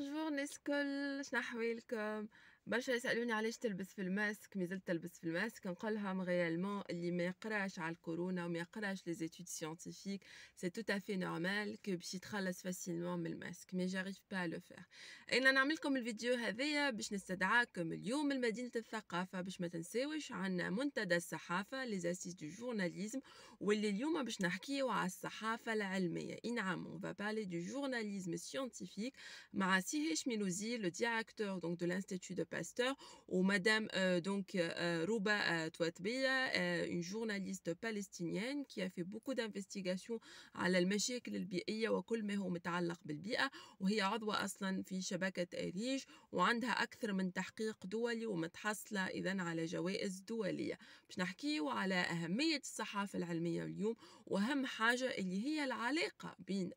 Bonjour Nescol, je برشا يسالوني علاش تلبس في الماسك مازلت تلبس في الماسك لهم غيالمون اللي ما يقراش على الكورونا وما يقراش لي زيتود سيانتيفيك سي تو افي نورمال كو باش يتخلص فاسيلمون من الماسك مي جاريف با لو فير انا نعملكم الفيديو هذايا باش نستدعاكم اليوم لمدينه الثقافه باش ما تنساوش عندنا منتدى الصحافه لي زاسيس دو جورناليزم واللي اليوم باش نحكيو على الصحافه العلميه اي نعم اون فا دو جورناليزم سيانتيفيك مع سيهيش ميلوزي لو ديريكتور دونك دو لانستيتو دو pasteur, ou Madame euh, donc euh, euh, Rouba Touatbiya, une journaliste palestinienne qui a fait beaucoup d'investigations على المشاكل البيئية وكل ما هو متعلق بالبيئة وهي عضوة أصلا في شبكة أريج وعندها أكثر من تحقيق دولي ومتحصلة إذا على جوائز دولية باش نحكيه على أهمية الصحافة العلمية اليوم وأهم حاجة اللي هي العلاقة بين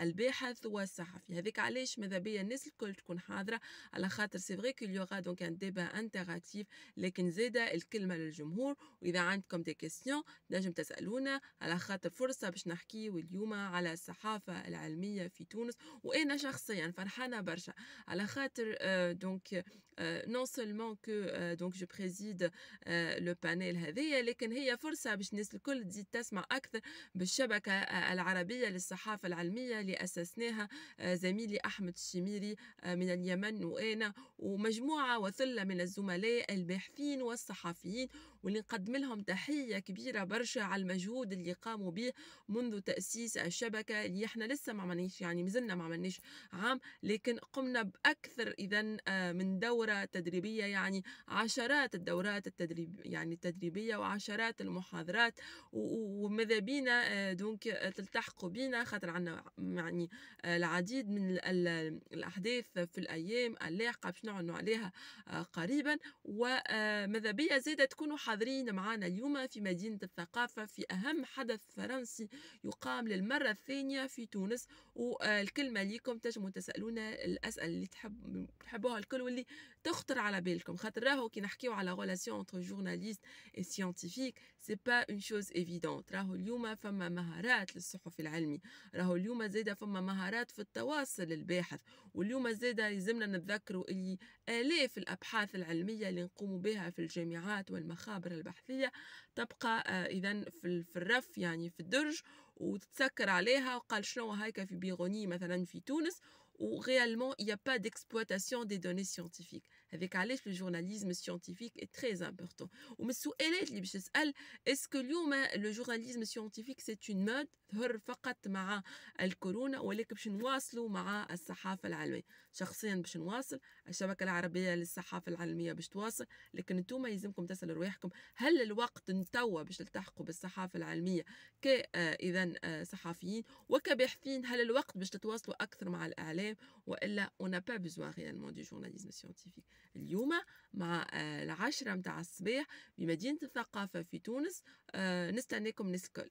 الباحث والصحفي هذيك علاش ماذا بيا الناس الكل تكون حاضرة على خاطر سي فغي بطريقه دونك ان يعني ديبا انتراكتيف لكن زيدا الكلمه للجمهور واذا عندكم دي كيسيون نجم تسالونا على خاطر فرصه باش نحكي اليوم على الصحافه العلميه في تونس وانا شخصيا فرحانه برشا على خاطر آه، دونك نو سولمون كو دونك جو بريزيد لو بانيل هذايا لكن هي فرصه باش الناس الكل تزيد تسمع اكثر بالشبكه آه، العربيه للصحافه العلميه اللي اسسناها آه، زميلي احمد الشميري من اليمن وانا ومجموعه مجموعة وثلة من الزملاء الباحثين والصحفيين واللي نقدم لهم تحية كبيرة برشا على المجهود اللي قاموا به منذ تأسيس الشبكة اللي احنا لسه ما عملناش يعني مازلنا ما عملناش عام لكن قمنا بأكثر إذا آه، من دورة تدريبية يعني عشرات الدورات التدريب يعني التدريبية وعشرات المحاضرات وماذا بينا آه، دونك تلتحقوا بينا خاطر عندنا يعني آه، العديد من الأحداث في الأيام اللاحقة باش نعلنوا عليها قريبا وماذا بيا زادة تكونوا حاضرين معنا اليوم في مدينة الثقافة في أهم حدث فرنسي يقام للمرة الثانية في تونس والكلمة ليكم تجموا تسألونا الأسئلة اللي تحب تحبوها الكل واللي تخطر على بالكم خاطر راهو كي نحكيو على غولاسيون انتر جورناليست اي سيانتيفيك سي با اون شوز ايفيدونت راهو اليوم فما مهارات للصحف العلمي راهو اليوم زيدا فما مهارات في التواصل الباحث واليوم زيدا يلزمنا نتذكروا اللي آلاف الأبحاث العلمية اللي نقوم بها في الجامعات والمخابر المقابر البحثية تبقى آه، إذا في الرف يعني في الدرج وتتسكر عليها وقال شنو هيك في بيغوني مثلا في تونس où réellement il n'y a pas d'exploitation des données scientifiques. Avec Alef, le journalisme scientifique est très important. Ou mais est-ce que le journalisme scientifique c'est une mode فقط مع الكورونا ولكن باش نواصلوا مع الصحافه العلميه شخصيا باش نواصل الشبكه العربيه للصحافه العلميه باش تواصل لكن انتم يلزمكم تسالوا رواحكم هل الوقت انتوا باش تلتحقوا بالصحافه العلميه كاذا صحافيين وكباحثين هل الوقت باش تتواصلوا اكثر مع الاعلام الكلام والا اون با بيزوا ريالمون دي جورناليزم سيانتيفيك اليوم مع آه، العشرة نتاع الصباح بمدينة الثقافة في تونس آه، نستناكم نسكل